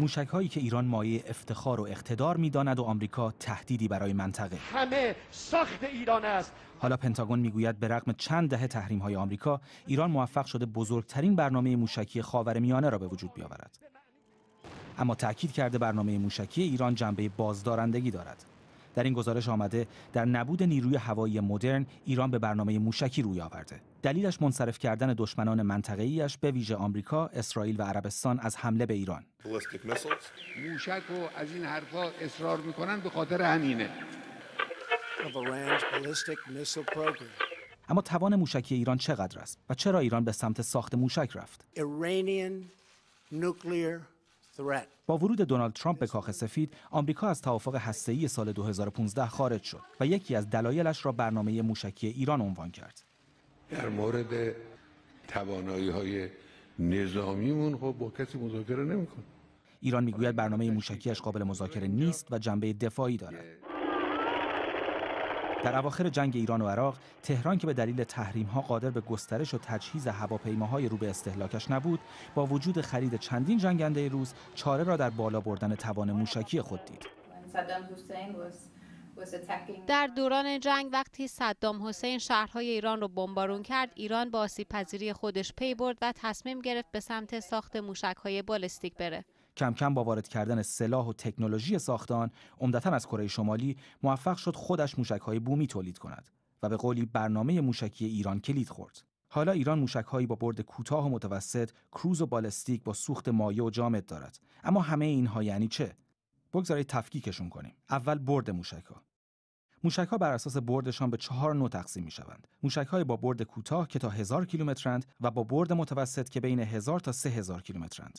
موشک هایی که ایران مایه افتخار و اقتدار میداند و آمریکا تهدیدی برای منطقه همه ساخت ایران است حالا پنتاگون میگوید به رغم چند دهه تحریم های آمریکا ایران موفق شده بزرگترین برنامه موشکی خاورمیانه را به وجود بیاورد اما تاکید کرده برنامه موشکی ایران جنبه بازدارندگی دارد در این گزارش آمده در نبود نیروی هوایی مدرن ایران به برنامه موشکی روی آورده دلیلش منصرف کردن دشمنان منطقه‌ایش به ویژه آمریکا، اسرائیل و عربستان از حمله به ایران. موشک و از این حرفا اصرار میکنن به خاطر همینه. اما توان موشکی ایران چقدر است و چرا ایران به سمت ساخت موشک رفت؟ با ورود دونالد ترامپ به کاخ سفید، آمریکا از توافق هسته‌ای سال 2015 خارج شد و یکی از دلایلش را برنامه موشکی ایران عنوان کرد. در مورد توانایی‌های نظامیمون خب با کسی مذاکره نمی‌کنه. ایران میگوید برنامه موشکیش قابل مذاکره نیست و جنبه دفاعی دارد. در اواخر جنگ ایران و عراق تهران که به دلیل تحریم ها قادر به گسترش و تجهیز هواپیماهای رو به استهلاکش نبود با وجود خرید چندین جنگنده روز چاره را در بالا بردن توان موشکی خود دید در دوران جنگ وقتی صدام حسین شهرهای ایران رو بمبارون کرد ایران با آسیب پذیری خودش پی برد و تصمیم گرفت به سمت ساخت موشک های بالستیک بره کم کم با وارد کردن سلاح و تکنولوژی ساختان عمدتا از کره شمالی موفق شد خودش موشکهای بومی تولید کند و به قولی برنامه موشکی ایران کلید خورد حالا ایران موشکهایی با برد کوتاه و متوسط کروز و بالستیک با سوخت مایع و جامد دارد اما همه اینها یعنی چه بگذارید تفکیکشون کنیم اول برد ها موشک ها بر اساس بردشان به چهار نوع تقسیم می شوند. موشک های با برد کوتاه که تا هزار کیلومترند و با برد متوسط که بین هزار تا هزار کیلومترند.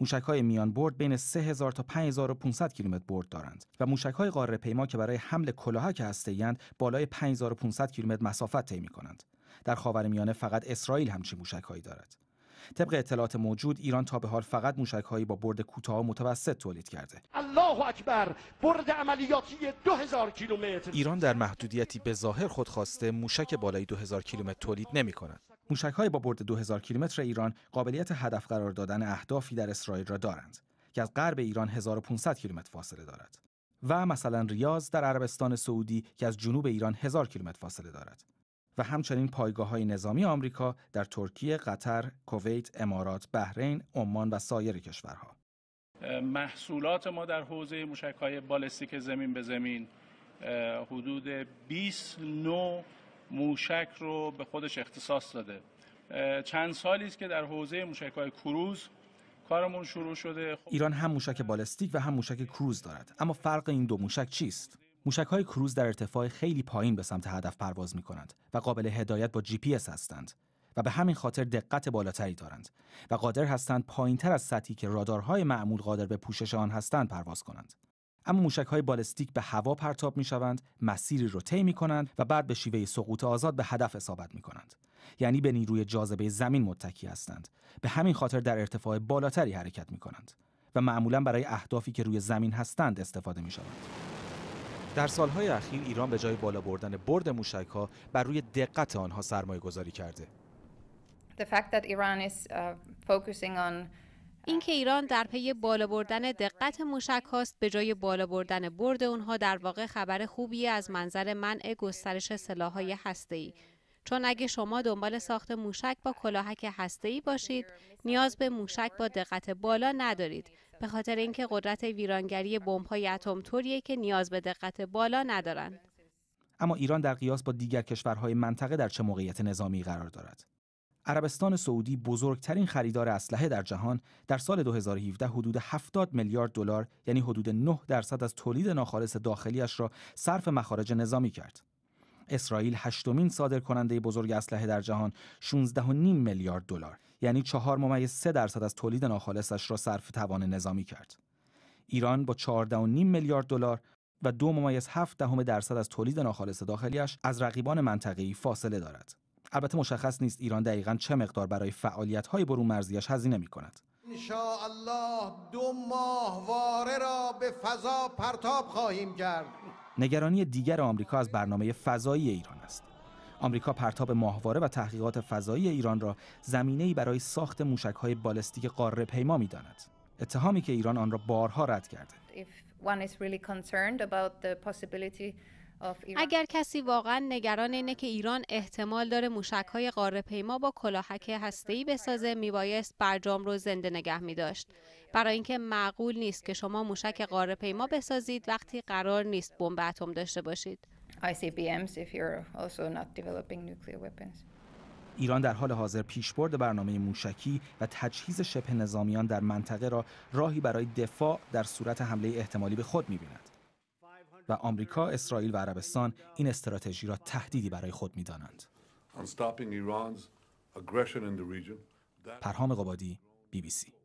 موشک های میان برد بین 3000 تا 5500 کیلومتر برد دارند و موشک های قاره پیما که برای حمل کلاهک اند بالای 5500 کیلومتر مسافت طی می کنند. در خاورمیانه فقط اسرائیل همچین موشک دارد. طبق اطلاعات موجود ایران تا به حال فقط موشکهایی با برد کوتاه و متوسط تولید کرده الله اکبر برد عملیاتی 2000 کیلومتر ایران در محدودیتی به ظاهر خواسته موشک بالای 2000 کیلومتر تولید نمی کند موشک با برد 2000 کیلومتر ایران قابلیت هدف قرار دادن اهدافی در اسرائیل را دارند که از غرب ایران 1500 کیلومتر فاصله دارد و مثلا ریاض در عربستان سعودی که از جنوب ایران 1000 کیلومتر فاصله دارد و همچنین پایگاه های نظامی آمریکا در ترکیه، قطر، کویت، امارات، بحرین، عمان و سایر کشورها. محصولات ما در حوزه موشک های بالستیک زمین به زمین حدود 20 نوع موشک رو به خودش اختصاص داده. چند سالی است که در حوزه موشک های کروز کارمون شروع شده. خب ایران هم موشک بالستیک و هم موشک کروز دارد. اما فرق این دو موشک چیست؟ موشک های کروز در ارتفاع خیلی پایین به سمت هدف پرواز می کنند و قابل هدایت با جی هستند و به همین خاطر دقت بالاتری دارند و قادر هستند تر از سطحی که رادارهای معمول قادر به پوشش آن هستند پرواز کنند. اما موشک های بالستیک به هوا پرتاب می شوند، مسیری رو طی می کنند و بعد به شیوه سقوط آزاد به هدف اصابت می کنند. یعنی به نیروی جاذبه زمین متکی هستند. به همین خاطر در ارتفاع بالاتری حرکت می کنند و معمولا برای اهدافی که روی زمین هستند استفاده می شوند. در سالهای اخیر ایران به جای بالا بردن برد موشک ها بر روی دقت آنها سرمایه گذاری کرده. Uh, uh, اینکه ایران در پی بالا بردن دقت موشک هاست به جای بالا بردن برد اونها در واقع خبر خوبی از منظر منع گسترش سلاح های ای. چون اگه شما دنبال ساخت موشک با کلاهک ای باشید نیاز به موشک با دقت بالا ندارید به خاطر اینکه قدرت ویرانگری بمب‌های اتم طوریه که نیاز به دقت بالا ندارند. اما ایران در قیاس با دیگر کشورهای منطقه در چه موقعیت نظامی قرار دارد؟ عربستان سعودی بزرگترین خریدار اسلحه در جهان در سال 2017 حدود 70 میلیارد دلار یعنی حدود 9 درصد از تولید ناخالص داخلیش را صرف مخارج نظامی کرد. اسرائیل هشتمین صادرکننده بزرگ اسلحه در جهان 16.5 میلیارد دلار یعنی چهار ممیز سه درصد از تولید ناخالصش را صرف توان نظامی کرد. ایران با 14.5 میلیارد دلار و دو ممیز 7 دهم درصد از تولید ناخالص داخلیش از رقیبان منطقه‌ای فاصله دارد. البته مشخص نیست ایران دقیقا چه مقدار برای های برون مرزیش هزینه کند الله دو ماهواره را به فضا پرتاب خواهیم کرد نگرانی دیگر آمریکا از برنامه فضایی ایران است. آمریکا پرتاب ماهواره و تحقیقات فضایی ایران را ای برای ساخت های بالستیک قاره پیما می‌داند. اتهامی که ایران آن را بارها رد کرده. اگر کسی واقعا نگران اینه که ایران احتمال داره های قاره پیما با کلاهک هسته‌ای بسازه میبایست برجام رو زنده نگه داشت. برای اینکه معقول نیست که شما موشک قاره پیما بسازید وقتی قرار نیست بمب اتم داشته باشید ایران در حال حاضر پیشبرد برنامه موشکی و تجهیز شبه نظامیان در منطقه را راهی برای دفاع در صورت حمله احتمالی به خود می‌بیند. و آمریکا، اسرائیل و عربستان این استراتژی را تهدیدی برای خود می‌دانند. پرهام قبادی، بی بی سی